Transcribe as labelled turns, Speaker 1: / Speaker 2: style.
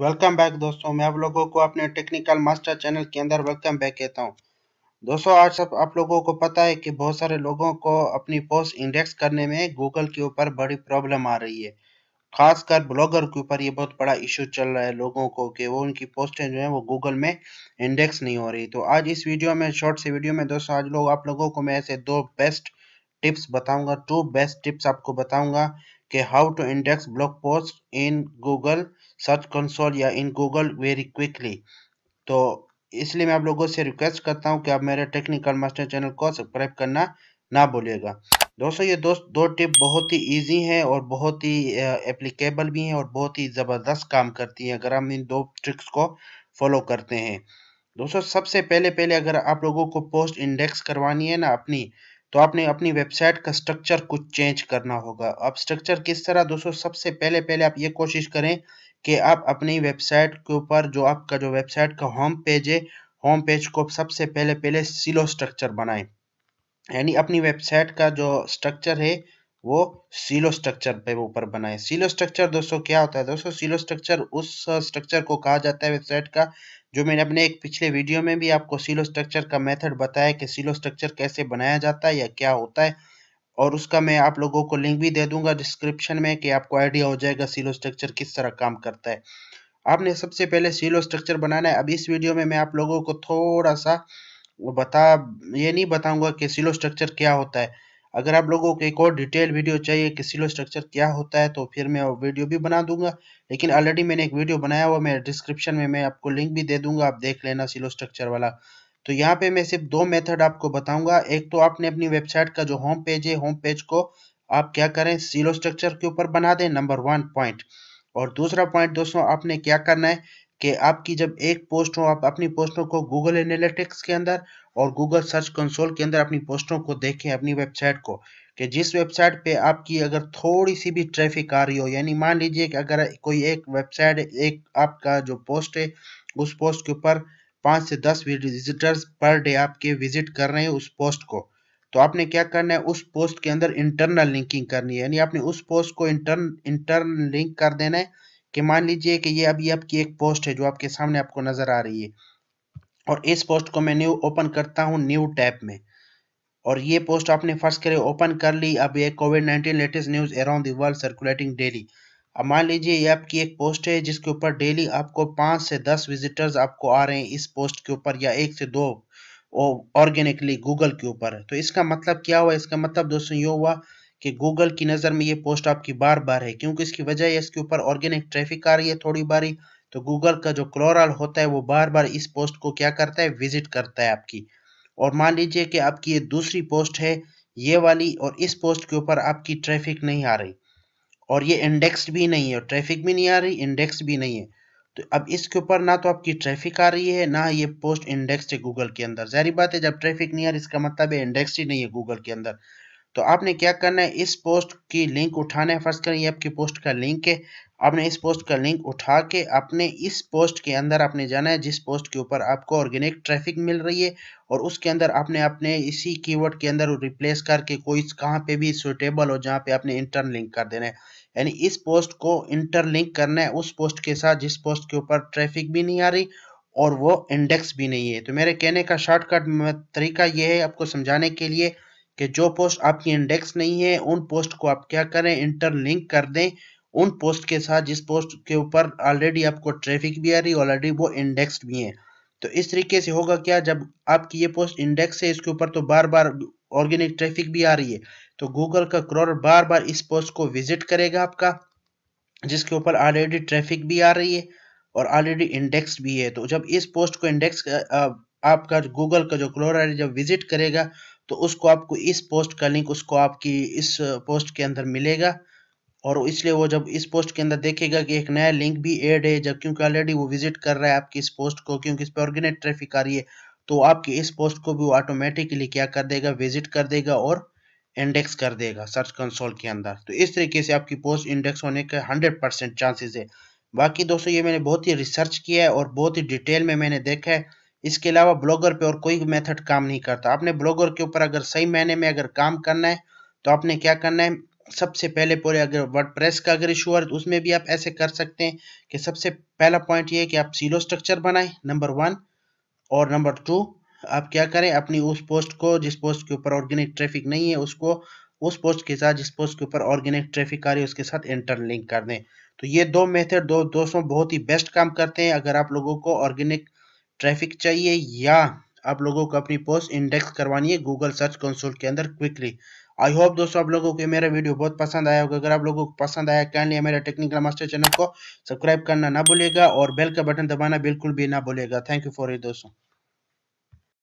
Speaker 1: welcome back दोस्तों मैं आप लोगों को अपने टेक्निकल मास्टर चैनल के अंदर वेलकम बैक कहता हूं दोस्तों आज सब आप लोगों को पता है कि बहुत सारे लोगों को अपनी पोस्ट इंडेक्स करने में गूगल के ऊपर बड़ी प्रॉब्लम आ रही है खासकर ब्लॉगर के ऊपर ये बहुत बड़ा इशू चल रहा है लोगों को कि वो उनकी पोस्टें जो है वो गूगल में इंडेक्स नहीं हो रही तो आज इस वीडियो में शॉर्ट से वीडियो में दोस्तों आज लोग आप लोगों को मैं ऐसे दो बेस्ट टिप्स बताऊंगा टू बेस्ट टिप्स आपको बताऊंगा के how to index blog post in Google search console या इन गूगल वेरी क्विकली तो इसलिए मैं आप लोगों से रिक्वेस्ट करता हूँ कि आप मेरे टेक्निकल मास्टर चैनल को सब्सक्राइब करना ना भूलिएगा दोस्तों ये दोस्त दो टिप बहुत ही इजी हैं और बहुत ही एप्लीकेबल भी हैं और बहुत ही ज़बरदस्त काम करती हैं अगर हम इन दो ट्रिक्स को फॉलो करते हैं दोस्तों सबसे पहले पहले अगर आप लोगों को पोस्ट इंडेक्स करवानी है ना अपनी तो आपने अपनी वेबसाइट का स्ट्रक्चर कुछ चेंज करना होगा अब स्ट्रक्चर किस तरह दोस्तों सबसे पहले पहले आप ये कोशिश करें कि आप अपनी वेबसाइट के ऊपर जो आपका जो वेबसाइट का होम पेज है होम पेज को सबसे पहले पहले सिलो स्ट्रक्चर बनाएं यानी अपनी वेबसाइट का जो स्ट्रक्चर है वो सीलो स्ट्रक्चर पे ऊपर बनाए सीलो स्ट्रक्चर दोस्तों क्या होता है दोस्तों सीलो स्ट्रक्चर उस स्ट्रक्चर को कहा जाता है वेबसाइट का जो मैंने अपने एक पिछले वीडियो में भी आपको सीलो स्ट्रक्चर का मेथड बताया कि सीलो स्ट्रक्चर कैसे बनाया जाता है या क्या होता है और उसका मैं आप लोगों को लिंक भी दे दूंगा डिस्क्रिप्शन में कि आपको आइडिया हो जाएगा सीलो स्ट्रक्चर किस तरह काम करता है आपने सबसे पहले सीलो स्ट्रक्चर बनाना है अब इस वीडियो में मैं आप लोगों को थोड़ा सा बता ये नहीं बताऊंगा कि सीलो स्ट्रक्चर क्या होता है अगर आप लोगों को एक और डिटेल वीडियो चाहिए कि सिलो स्ट्रक्चर क्या होता है तो फिर मैं वो वीडियो भी बना दूंगा लेकिन ऑलरेडी मैंने एक वीडियो बनाया हुआ मैं डिस्क्रिप्शन में मैं आपको लिंक भी दे दूंगा आप देख लेना सिलो स्ट्रक्चर वाला तो यहाँ पे मैं सिर्फ दो मेथड आपको बताऊंगा एक तो आपने अपनी वेबसाइट का जो होम पेज है होम पेज को आप क्या करें सिलो स्ट्रक्चर के ऊपर बना दें नंबर वन पॉइंट और दूसरा पॉइंट दोस्तों आपने क्या करना है कि आपकी जब एक पोस्ट हो आप अपनी पोस्टों को गूगल एनालिटिक्स के अंदर और गूगल सर्च कंसोल के अंदर अपनी पोस्टों को देखें अपनी वेबसाइट को कि जिस वेबसाइट पे आपकी अगर थोड़ी सी भी ट्रैफिक आ रही हो यानी मान लीजिए कि अगर कोई एक वेबसाइट एक आपका जो पोस्ट है उस पोस्ट के ऊपर पाँच से दस विजिटर्स पर डे आपके विजिट कर रहे हैं उस पोस्ट को तो आपने क्या करना है उस पोस्ट के अंदर इंटरनल लिंकिंग करनी है यानी आपने उस पोस्ट को इंटर इंटरनल लिंक कर देना है कि मान लीजिए कि ये अभी आपकी एक पोस्ट है जो आपके सामने आपको नज़र आ रही है और इस पोस्ट को मैं न्यू ओपन करता हूँ न्यू टैब में और ये पोस्ट आपने फर्स्ट करे ओपन कर ली अब ये COVID nineteen latest news around the world circulating daily अब मान लीजिए ये आपकी एक पोस्ट है जिसके ऊपर डेली आपको पांच से दस विजिटर्स आपको आ रहे हैं इस पोस्ट के ऊपर या एक से दो ऑर्गेनिकली गूगल के ऊपर तो इसका मतलब क्या हुआ इसका मतलब दोस्तों ये हुआ कि गूगल की नज़र में ये पोस्ट आपकी बार बार है क्योंकि इसकी वजह है इसके ऊपर ऑर्गेनिक ट्रैफिक आ रही है थोड़ी बारी तो गूगल का जो क्लोराल होता है वो बार बार इस पोस्ट को क्या करता है विजिट करता है आपकी और मान लीजिए कि आपकी ये दूसरी पोस्ट है ये वाली और इस पोस्ट के ऊपर आपकी ट्रैफिक नहीं आ रही और ये इंडेक्स भी नहीं है और ट्रैफिक भी नहीं आ रही इंडेक्स भी नहीं है तो अब इसके ऊपर ना तो आपकी ट्रैफिक आ रही है ना ये पोस्ट इंडेक्स है गूगल के अंदर जारी बात है जब ट्रैफिक नहीं आ रही इसका मतलब है इंडेक्स ही नहीं है गूगल के अंदर तो आपने क्या करना है इस पोस्ट की लिंक उठाना है फर्स्ट करें ये आपकी पोस्ट का लिंक है आपने इस पोस्ट का लिंक उठा के अपने इस पोस्ट के अंदर आपने जाना है जिस पोस्ट के ऊपर आपको ऑर्गेनिक ट्रैफिक मिल रही है और उसके अंदर आपने अपने इसी कीवर्ड के अंदर रिप्लेस करके कोई कहाँ पे भी सुटेबल हो जहाँ पे आपने इंटर लिंक कर देना है यानी इस पोस्ट को इंटरलिंक करना है उस पोस्ट के साथ जिस पोस्ट के ऊपर ट्रैफिक भी नहीं आ रही और वो इंडेक्स भी नहीं है तो मेरे कहने का शॉर्टकट तरीका ये है आपको समझाने के लिए कि जो पोस्ट आपकी इंडेक्स नहीं है उन पोस्ट को आप क्या करें इंटरलिंक कर दें उन पोस्ट के साथ जिस पोस्ट के ऊपर ऑलरेडी आपको ट्रैफिक भी आ रही है ऑलरेडी वो इंडेक्स भी है तो इस तरीके से होगा क्या जब आपकी ये पोस्ट इंडेक्स है इसके ऊपर तो बार बार ऑर्गेनिक ट्रैफिक भी आ रही है तो गूगल का क्रोर बार बार इस पोस्ट को विजिट करेगा आपका जिसके ऊपर ऑलरेडी ट्रैफिक भी आ रही है और ऑलरेडी इंडेक्स भी है तो जब इस पोस्ट को इंडेक्स आपका गूगल का जो है जब विजिट करेगा तो उसको आपको इस पोस्ट का लिंक उसको आपकी इस पोस्ट के अंदर मिलेगा और इसलिए वो जब इस पोस्ट के अंदर देखेगा कि एक नया लिंक भी ऐड है जब क्योंकि ऑलरेडी वो विजिट कर रहा है आपकी इस पोस्ट को क्योंकि इस पर ऑर्गेनिक ट्रैफिक आ रही है तो आपकी इस पोस्ट को भी वो ऑटोमेटिकली क्या कर देगा विजिट कर देगा और इंडेक्स कर देगा सर्च कंसोल के अंदर तो इस तरीके से आपकी पोस्ट इंडेक्स होने का हंड्रेड परसेंट चांसेस है बाकी दोस्तों ये मैंने बहुत ही रिसर्च किया है और बहुत ही डिटेल में मैंने देखा है इसके अलावा ब्लॉगर पे और कोई मेथड काम नहीं करता आपने ब्लॉगर के ऊपर अगर सही महीने में अगर काम करना है तो आपने क्या करना है सबसे पहले पूरे अगर वर्ड का अगर इशू है तो उसमें भी आप ऐसे कर सकते हैं कि सबसे पहला पॉइंट ये है कि आप सीलो स्ट्रक्चर बनाएं नंबर वन और नंबर टू आप क्या करें अपनी उस पोस्ट को जिस पोस्ट के ऊपर ऑर्गेनिक ट्रैफिक नहीं है उसको उस पोस्ट के साथ जिस पोस्ट के ऊपर ऑर्गेनिक ट्रैफिक आ रही है उसके साथ इंटरलिंक कर दें तो ये दो मेथड दो दोस्तों बहुत ही बेस्ट काम करते हैं अगर आप लोगों को ऑर्गेनिक ट्रैफिक चाहिए या आप लोगों को अपनी पोस्ट इंडेक्स करवानी है गूगल सर्च कंसोल के अंदर क्विकली आई होप दोस्तों आप लोगों को मेरा वीडियो बहुत पसंद आया होगा अगर आप लोगों को पसंद आया काइंडली मेरा टेक्निकल मास्टर चैनल को सब्सक्राइब करना ना भूलेगा और बेल का बटन दबाना बिल्कुल भी ना भूलेगा थैंक यू फॉर इट दोस्तों